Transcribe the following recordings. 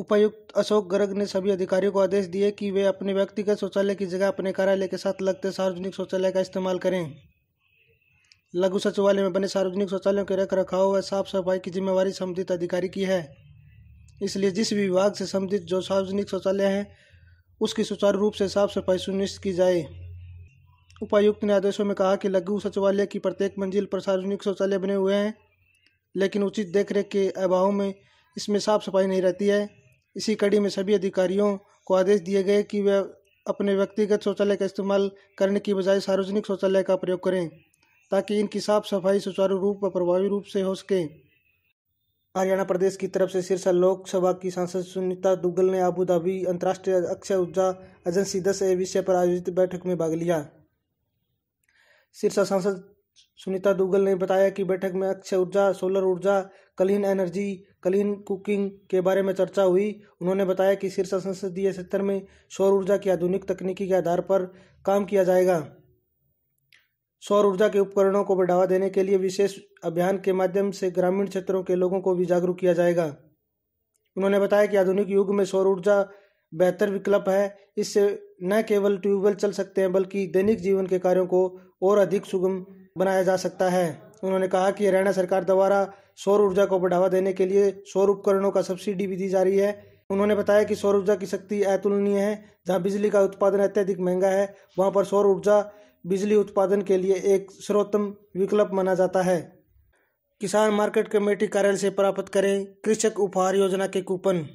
उपायुक्त अशोक गर्ग ने सभी अधिकारियों को आदेश दिए कि वे अपने व्यक्तिगत शौचालय की जगह अपने कार्यालय के साथ लगते सार्वजनिक शौचालय का इस्तेमाल करें लघु सचिवालय में बने सार्वजनिक शौचालयों के रख रखाव व साफ सफाई की जिम्मेवारी संबंधित अधिकारी की है इसलिए जिस भी विभाग से संबंधित जो सार्वजनिक शौचालय हैं उसकी सुचारू रूप से साफ सफाई सुनिश्चित की जाए उपायुक्त ने आदेशों में कहा कि लघु सचिवालय की प्रत्येक मंजिल पर सार्वजनिक शौचालय बने हुए हैं लेकिन उचित देखरेख के अभाव में इसमें साफ सफाई नहीं रहती है इसी कड़ी में सभी अधिकारियों को आदेश दिए गए कि वे अपने व्यक्तिगत शौचालय का इस्तेमाल करने की बजाय सार्वजनिक शौचालय का प्रयोग करें ताकि इनकी साफ सफाई सुचारू रूप व प्रभावी रूप से हो सके हरियाणा प्रदेश की तरफ से सिरसा लोकसभा की सांसद सुनीता दुग्गल ने अबू धाबी अंतर्राष्ट्रीय अक्षय ऊर्जा एजेंसी दस ए विषय पर आयोजित बैठक में भाग लिया सिरसा सांसद सुनीता दुग्गल ने बताया कि बैठक में अक्षय ऊर्जा सोलर ऊर्जा कलीन एनर्जी क्लीन कुकिंग के बारे में चर्चा हुई उन्होंने बताया कि सिरसा संसदीय क्षेत्र में सौर ऊर्जा की आधुनिक तकनीकी के आधार पर काम किया जाएगा सौर ऊर्जा के उपकरणों को बढ़ावा देने के लिए विशेष अभियान के माध्यम से ग्रामीण क्षेत्रों के लोगों को भी जागरूक किया जाएगा उन्होंने बताया कि आधुनिक युग में सौर ऊर्जा बेहतर विकल्प है इससे न केवल ट्यूबवेल चल सकते हैं बल्कि दैनिक जीवन के कार्यों को और अधिक सुगम बनाया जा सकता है उन्होंने कहा कि हरियाणा सरकार द्वारा सौर ऊर्जा को बढ़ावा देने के लिए सौर उपकरणों का सब्सिडी भी दी जा रही है उन्होंने बताया कि सौर ऊर्जा की शक्ति अतुलनीय है जहाँ बिजली का उत्पादन अत्यधिक महंगा है वहां पर सौर ऊर्जा बिजली उत्पादन के लिए एक सर्वोत्तम विकल्प माना जाता है किसान मार्केट कमेटी कार्यालय से प्राप्त करें कृषक उपहार योजना के कूपन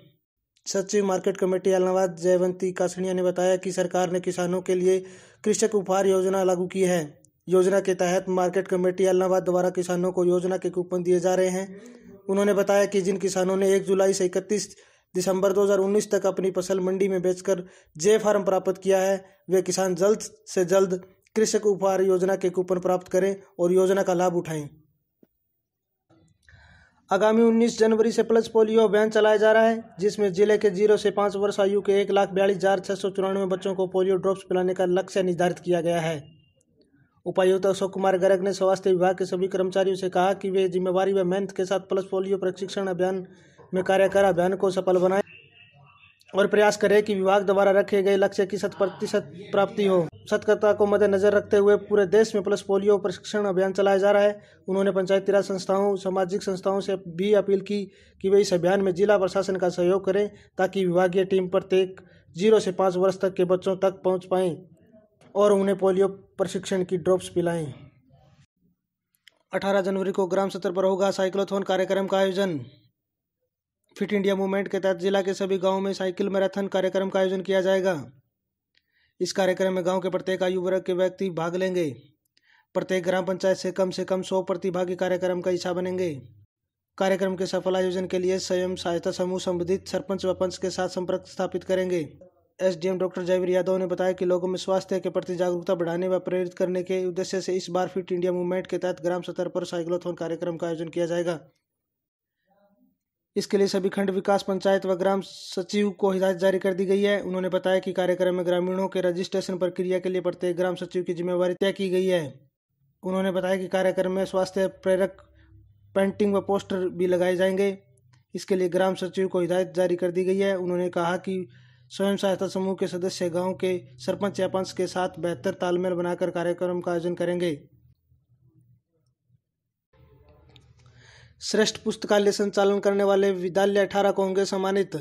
सचिव मार्केट कमेटी अलाहाबाद जयवंती कासनिया ने बताया कि सरकार ने किसानों के लिए कृषक उपहार योजना लागू की है योजना के तहत मार्केट कमेटी अलाहाबाद द्वारा किसानों को योजना के कूपन दिए जा रहे हैं उन्होंने बताया कि जिन किसानों ने एक जुलाई से इकतीस दिसंबर 2019 तक अपनी फसल मंडी में बेचकर जे फार्म प्राप्त किया है वे किसान जल्द से जल्द कृषक उपहार योजना के कूपन प्राप्त करें और योजना का लाभ उठाएं आगामी 19 जनवरी से प्लस पोलियो अभियान चलाया जा रहा है जिसमें जिले के जीरो से पाँच वर्ष आयु के एक लाख बयालीस हज़ार छः सौ चौरानवे बच्चों को पोलियो ड्रॉप्स पिलाने का लक्ष्य निर्धारित किया गया है उपायुक्त अशोक कुमार गर्ग ने स्वास्थ्य विभाग के सभी कर्मचारियों से कहा कि वे जिम्मेवारी व मेहनत के साथ प्लस पोलियो प्रशिक्षण अभियान में कार्य कर अभियान को सफल बनाए और प्रयास करें कि विभाग द्वारा रखे गए लक्ष्य की शत प्रतिशत प्राप्ति हो सतर्कता को मद्देनजर रखते हुए पूरे देश में प्लस पोलियो प्रशिक्षण अभियान चलाया जा रहा है उन्होंने पंचायती राज संस्थाओं सामाजिक संस्थाओं से भी अपील की कि वे इस अभियान में जिला प्रशासन का सहयोग करें ताकि विभागीय टीम प्रत्येक जीरो से पाँच वर्ष तक के बच्चों तक पहुँच पाएं और उन्हें पोलियो प्रशिक्षण की ड्रॉप्स पिलाएं 18 जनवरी को ग्राम स्तर पर होगा साइक्लोथोन कार्यक्रम का आयोजन फिट इंडिया मूवमेंट के तहत जिला के सभी गांवों में साइकिल मैराथन कार्यक्रम का आयोजन किया जाएगा इस कार्यक्रम में गांव के प्रत्येक आयु वर्ग के व्यक्ति भाग लेंगे प्रत्येक ग्राम पंचायत से कम से कम सौ प्रतिभागी कार्यक्रम का हिस्सा बनेंगे कार्यक्रम के सफल आयोजन के लिए स्वयं सहायता समूह संबंधित सरपंच व पंच के साथ संपर्क स्थापित करेंगे एसडीएम डॉक्टर जयवीर यादव ने बताया कि लोगों में स्वास्थ्य के प्रति जागरूकता बढ़ाने व प्रेरित करने के उद्देश्य से इस बार फिट इंडिया मूवमेंट के तहत ग्राम स्तर पर साइक्लोथोन कार्यक्रम का आयोजन किया जाएगा इसके लिए सभी खंड विकास पंचायत व ग्राम सचिव को हिदायत जारी कर दी गई है उन्होंने बताया कि कार्यक्रम में ग्रामीणों के रजिस्ट्रेशन प्रक्रिया के लिए प्रत्येक ग्राम सचिव की जिम्मेवारी तय की गई है उन्होंने बताया कि कार्यक्रम में स्वास्थ्य प्रेरक पेंटिंग व पोस्टर भी लगाए जाएंगे इसके लिए ग्राम सचिव को हिदायत जारी कर दी गई है उन्होंने कहा कि स्वयं सहायता समूह के सदस्य गांव के सरपंच या पंच के साथ बेहतर तालमेल बनाकर कार्यक्रम का आयोजन करेंगे श्रेष्ठ पुस्तकालय संचालन करने वाले विद्यालय अठारह को होंगे सम्मानित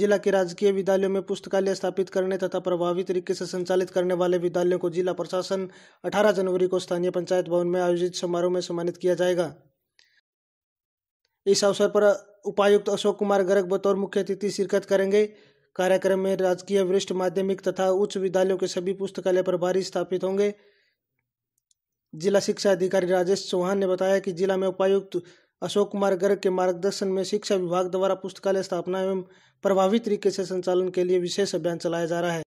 जिला के राजकीय विद्यालयों में पुस्तकालय स्थापित करने तथा प्रभावी तरीके से संचालित करने वाले विद्यालयों को जिला प्रशासन 18 जनवरी को स्थानीय पंचायत भवन में आयोजित समारोह में सम्मानित किया जाएगा इस अवसर पर उपायुक्त अशोक कुमार गर्ग बतौर मुख्य अतिथि शिरकत करेंगे कार्यक्रम में राजकीय वरिष्ठ माध्यमिक तथा उच्च विद्यालयों के सभी पुस्तकालय प्रभारी स्थापित होंगे जिला शिक्षा अधिकारी राजेश चौहान ने बताया कि जिला में उपायुक्त अशोक कुमार गर्ग के मार्गदर्शन में शिक्षा विभाग द्वारा पुस्तकालय स्थापना एवं प्रभावी तरीके से संचालन के लिए विशेष अभियान चलाया जा रहा है